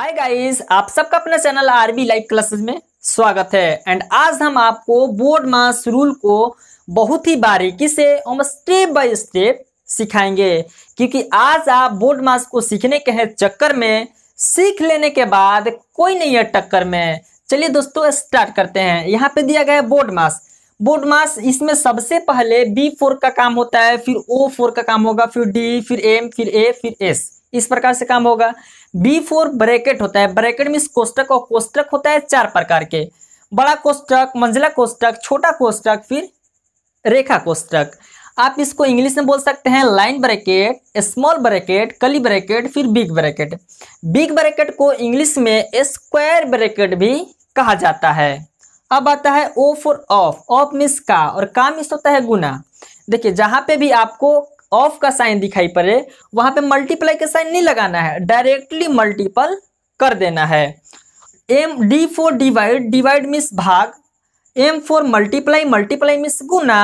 hi guys आप सबका अपना चैनल आरबी लाइव क्लासेस में स्वागत है एंड आज हम आपको बोर्ड मास रूल को बहुत ही बारीकी से और स्टेप बाय स्टेप सिखाएंगे क्योंकि आज आप बोर्ड मास को सीखने के हैं चक्कर में सीख लेने के बाद कोई नहीं है टक्कर में चलिए दोस्तों स्टार्ट करते हैं यहाँ पे दिया गया है बोर्ड मास बोर्ड मास इसमें सबसे पहले बी फोर का काम होता है फिर ओ फोर का काम होगा फिर डी फिर एम फिर ए फिर एस इस प्रकार से काम होगा बी फोर ब्रैकेट होता है ब्रैकेट मीन कोष्टक और कोष्टक होता है चार प्रकार के बड़ा कोष्टक मंजिला कोष्टक छोटा कोष्टक फिर रेखा कोष्टक आप इसको इंग्लिश में बोल सकते हैं line bracket small bracket curly bracket फिर बिग ब्रैकेट बिग ब्रैकेट को इंग्लिश में स्क्वायर ब्रैकेट भी कहा जाता है अब आता है O for of of means का और का मिस होता है गुना देखिए जहां पे भी आपको ऑफ का साइन दिखाई पड़े वहां पे मल्टीप्लाई का साइन नहीं लगाना है डायरेक्टली मल्टीपल कर देना है M D for divide divide means भाग M for multiply multiply means गुना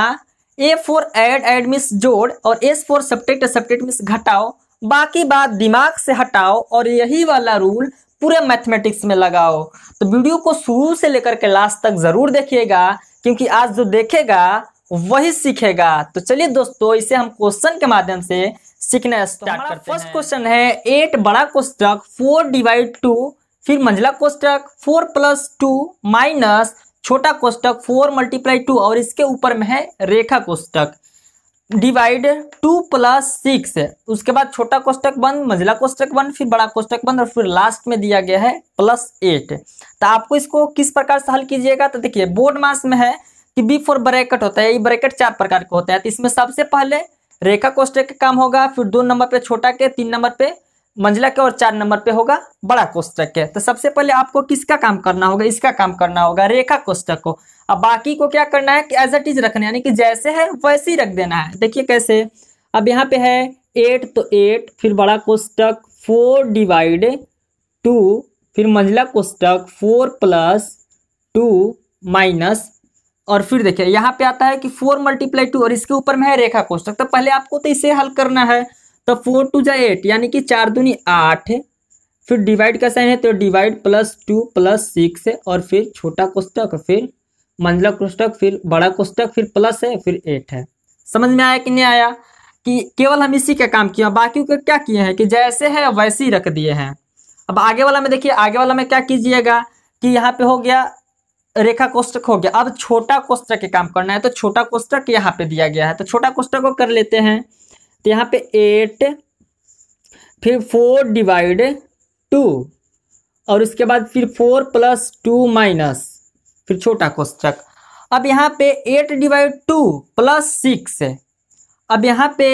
A for add add means जोड़ और S for subtract subtract means घटाओ बाकी बात दिमाग से हटाओ और यही वाला रूल पूरे मैथमेटिक्स में लगाओ तो वीडियो को शुरू से लेकर के लास्ट तक ज़रूर देखिएगा क्योंकि आज जो देखेगा वही सीखेगा तो चलिए दोस्तों इसे हम क्वेश्चन के माध्यम से सीखना स्टार्ट तो करते फर्स्ट क्वेश्चन है एट बड़ा कोष्टक फोर डिवाइड टू फिर मंझला कोष्टक फोर प्लस टू माइनस छोटा कोष्टक फोर मल्टीप्लाई टू और इसके ऊपर में है रेखा कोष्टक डिवाइड टू प्लस सिक्स उसके बाद छोटा कोष्टक बंद मंझला कोष्टक बंद फिर बड़ा कोष्टक बंद और फिर लास्ट में दिया गया है प्लस एट तो आपको इसको किस प्रकार से हल कीजिएगा तो देखिए बोर्ड मास में है कि बी फोर ब्रैकेट होता है ये ब्रैकेट चार प्रकार के होता है तो इसमें सबसे पहले रेखा कोष्टे का काम होगा फिर दो नंबर पे छोटा के तीन नंबर पे मंजिला के और चार नंबर पे होगा बड़ा कोष्टक के तो सबसे पहले आपको किसका काम करना होगा इसका काम करना होगा रेखा कोष्टक को अब बाकी को क्या करना है कि एज एट इज रखना यानी कि जैसे है वैसे ही रख देना है देखिए कैसे अब यहाँ पे है एट तो एट फिर बड़ा कोष्टक फोर डिवाइड टू फिर मंजिला कोष्टक फोर प्लस टू माइनस और फिर देखिए यहाँ पे आता है कि फोर मल्टीप्लाई टू और इसके ऊपर में है रेखा कोष्टक तो पहले आपको तो इसे हल करना है तो फोर टू जाए एट यानी कि चार दूनी आठ फिर डिवाइड का साइन है तो divide plus two plus six है और फिर छोटा कोष्टक फिर मंझला कोष्टक फिर बड़ा कोष्टक फिर प्लस है फिर एट है समझ में आया कि नहीं आया कि केवल हम इसी का काम किया बाकी का क्या किए हैं कि जैसे है वैसे ही रख दिए हैं अब आगे वाला में देखिए आगे वाला में क्या कीजिएगा कि यहाँ पे हो गया रेखा कोष्टक हो गया अब छोटा कोष्टक के काम करना है तो छोटा कोष्टक यहाँ पे दिया गया है तो छोटा कोष्टक को कर लेते हैं तो यहाँ पे एट फिर फोर डिवाइड टू और उसके बाद फिर फोर प्लस टू माइनस फिर छोटा कोष्टक अब यहाँ पे eight divide two plus six अब यहाँ पे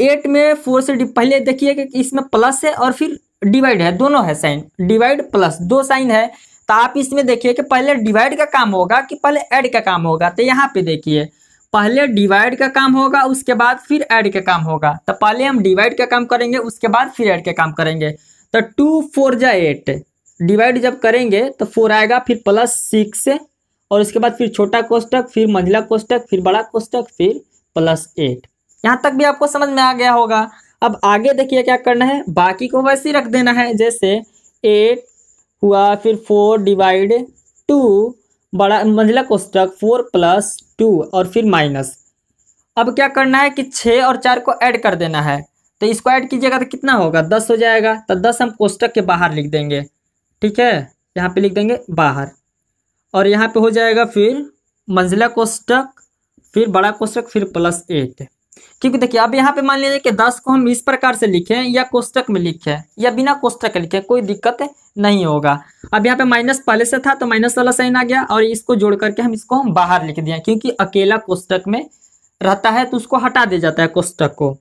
एट में फोर से पहले देखिए कि इसमें प्लस है और फिर डिवाइड है दोनों है साइन डिवाइड प्लस दो साइन है तो आप इसमें देखिए कि पहले डिवाइड का काम होगा कि पहले ऐड का काम होगा तो यहाँ पे देखिए पहले डिवाइड का काम होगा उसके बाद फिर ऐड का काम होगा तो पहले हम डिवाइड का काम करेंगे उसके बाद फिर ऐड का काम करेंगे तो टू फोर जा एट डिवाइड जब करेंगे तो फोर आएगा फिर प्लस सिक्स और उसके बाद फिर छोटा कोष्टक फिर मंझला कोष्टक फिर बड़ा कोष्टक फिर प्लस एट यहाँ तक भी आपको समझ में आ गया होगा अब आगे देखिए क्या करना है बाकी को वैसे ही रख देना है जैसे एट हुआ फिर फोर डिवाइड टू बड़ा मंजिला कोष्टक फोर प्लस टू और फिर माइनस अब क्या करना है कि छः और चार को ऐड कर देना है तो इसको ऐड कीजिएगा तो कितना होगा दस हो जाएगा तो दस हम कोष्टक के बाहर लिख देंगे ठीक है यहाँ पे लिख देंगे बाहर और यहाँ पे हो जाएगा फिर मंजिला कोष्टक फिर बड़ा कोष्टक फिर प्लस एट क्योंकि देखिए अब यहाँ पे मान लीजिए कि दस को हम इस प्रकार से लिखें या कोष्टक में लिखें या बिना कोष्टक लिखें कोई दिक्कत नहीं होगा अब यहाँ पे माइनस पहले से था तो माइनस वाला साइन आ गया और इसको जोड़ करके हम इसको हम बाहर लिख दिया क्योंकि अकेला कोष्टक में रहता है तो उसको हटा दिया जाता है कोष्टक को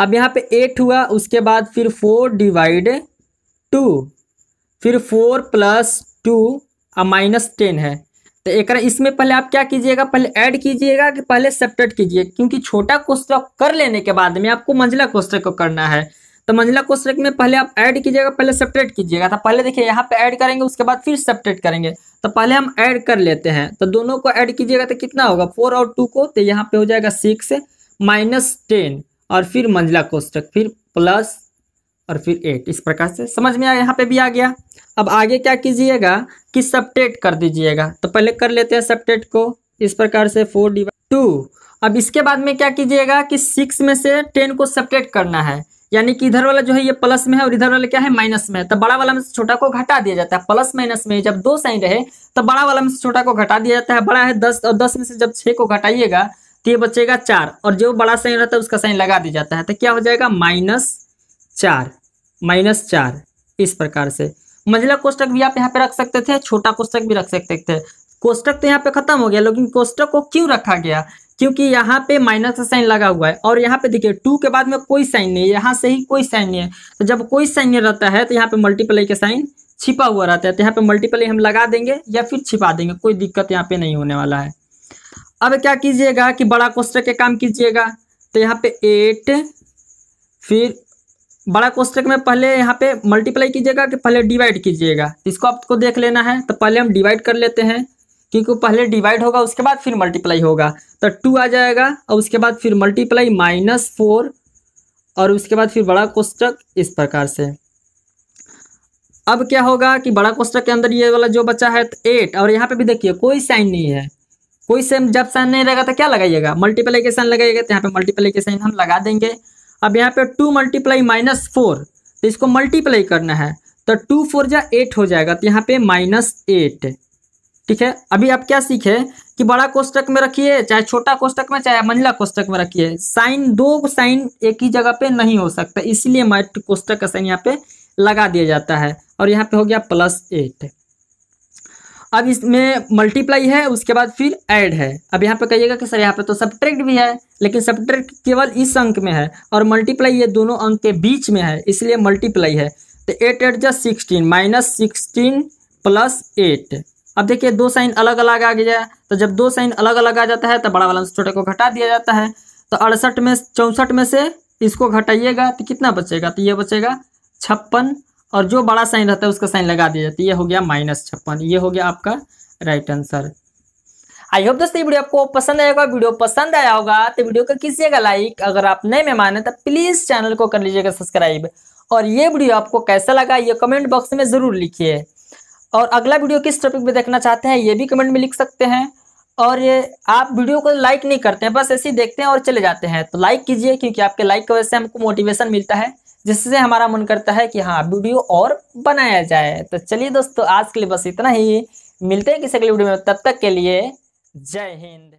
अब यहाँ पे एट हुआ उसके बाद फिर फोर डिवाइड टू फिर फोर प्लस टू और माइनस टेन है तो एक इसमें पहले आप क्या कीजिएगा पहले ऐड कीजिएगा कि पहले सेपरेट कीजिए क्योंकि छोटा कोष्टक कर लेने के बाद में आपको मंजिला क्वेश्चन को करना है तो मंजिला क्वेश्चन में पहले आप ऐड कीजिएगा पहले सेपरेट कीजिएगा तो पहले देखिए यहाँ पे ऐड करेंगे उसके बाद फिर सेपरेट करेंगे तो पहले हम ऐड कर लेते हैं तो दोनों को ऐड कीजिएगा तो कितना होगा फोर और टू को तो यहाँ पे हो जाएगा सिक्स माइनस टेन और फिर मंजिला क्वेश्चन फिर प्लस और फिर एट इस प्रकार से समझ में आया यहाँ पे भी आ गया अब आगे क्या कीजिएगा कि सबटेट कर दीजिएगा तो पहले कर लेते हैं सबटेट को इस प्रकार से फोर डिवाइड टू अब इसके बाद में क्या कीजिएगा कि सिक्स में से टेन को सबटेट करना है यानी कि इधर वाला जो है ये प्लस में है और इधर वाला क्या है माइनस में है तो बड़ा वाला में से छोटा को घटा दिया जाता है प्लस माइनस में जब दो साइन रहे तो बड़ा वाला में से छोटा को घटा दिया जाता है बड़ा है दस और दस में से जब छह को घटाइएगा तो ये बचेगा चार और जो बड़ा साइन रहता है उसका साइन लगा दिया जाता है तो क्या हो जाएगा माइनस चार माइनस चार इस प्रकार से मंजिला कोष्टक भी आप यहाँ पे रख सकते थे छोटा कोष्टक भी रख सकते थे कोष्टक तो यहाँ पे खत्म हो गया लेकिन कोष्टक को क्यों रखा गया क्योंकि यहाँ पे माइनस का साइन लगा हुआ है और यहाँ पे देखिए टू के बाद में कोई साइन नहीं है यहाँ से ही कोई साइन नहीं है तो जब कोई साइन नहीं रहता है तो यहाँ पे मल्टीप्लाई का साइन छिपा हुआ रहता है तो यहाँ पे मल्टीप्लाई हम लगा देंगे या फिर छिपा देंगे कोई दिक्कत यहाँ पे नहीं होने वाला है अब क्या कीजिएगा कि बड़ा कोष्टक के काम कीजिएगा तो यहाँ पे एट फिर बड़ा कोष्टक में पहले यहाँ पे मल्टीप्लाई कीजिएगा कि पहले डिवाइड कीजिएगा इसको आपको देख लेना है तो पहले हम डिवाइड कर लेते हैं क्योंकि पहले डिवाइड होगा उसके बाद फिर मल्टीप्लाई होगा तो टू आ जाएगा और उसके बाद फिर मल्टीप्लाई माइनस फोर और उसके बाद फिर बड़ा कोष्टक इस प्रकार से अब क्या होगा कि बड़ा कोष्टक के अंदर ये वाला जो बच्चा है तो एट और यहाँ पे भी देखिए कोई साइन नहीं है कोई सेम जब साइन नहीं रहेगा तो क्या लगाइएगा मल्टीप्लाई के साइन लगाइएगा तो यहाँ पे मल्टीप्लाई के साइन हम लगा देंगे अब यहाँ पे टू मल्टीप्लाई माइनस फोर तो इसको मल्टीप्लाई करना है तो टू फोर जा एट हो जाएगा तो यहाँ पे माइनस एट ठीक है अभी आप क्या सीखे कि बड़ा कोष्टक में रखिए चाहे छोटा कोष्टक में चाहे मंझला कोष्टक में रखिए साइन दो साइन एक ही जगह पे नहीं हो सकता इसलिए मल्टी कोष्टक का साइन यहाँ पे लगा दिया जाता है और यहाँ पे हो गया प्लस एट अब इसमें मल्टीप्लाई है उसके बाद फिर ऐड है अब यहाँ पे कहिएगा कि सर यहाँ पे तो सब्ट्रैक्ट भी है लेकिन सब्ट्रैक्ट केवल इस अंक में है और मल्टीप्लाई ये दोनों अंक के बीच में है इसलिए मल्टीप्लाई है तो eight eight just sixteen minus sixteen plus eight अब देखिए दो साइन अलग अलग आ गया तो जब दो साइन अलग अलग आ जाता है तो बड़ा वाला छोटे को घटा दिया जाता है तो अड़सठ में चौंसठ में से इसको घटाइएगा तो कितना बचेगा तो ये बचेगा छप्पन और जो बड़ा साइन रहता है उसका साइन लगा दिया जाता है ये हो गया माइनस छप्पन ये हो गया आपका राइट आंसर आई होप दोस्तों ये वीडियो आपको पसंद आएगा वीडियो पसंद आया होगा तो वीडियो को कीजिएगा लाइक अगर आप नए मेहमान है तो प्लीज चैनल को कर लीजिएगा सब्सक्राइब और ये वीडियो आपको कैसा लगा ये कमेंट बॉक्स में जरूर लिखिए और अगला वीडियो किस टॉपिक में देखना चाहते हैं ये भी कमेंट में लिख सकते हैं और ये आप वीडियो को लाइक नहीं करते हैं बस ऐसे ही देखते हैं और चले जाते हैं तो लाइक कीजिए क्योंकि आपके लाइक की वजह से हमको मोटिवेशन मिलता है जिससे हमारा मन करता है कि हाँ वीडियो और बनाया जाए तो चलिए दोस्तों आज के लिए बस इतना ही मिलते हैं किसी अगले वीडियो में तब तक के लिए जय हिंद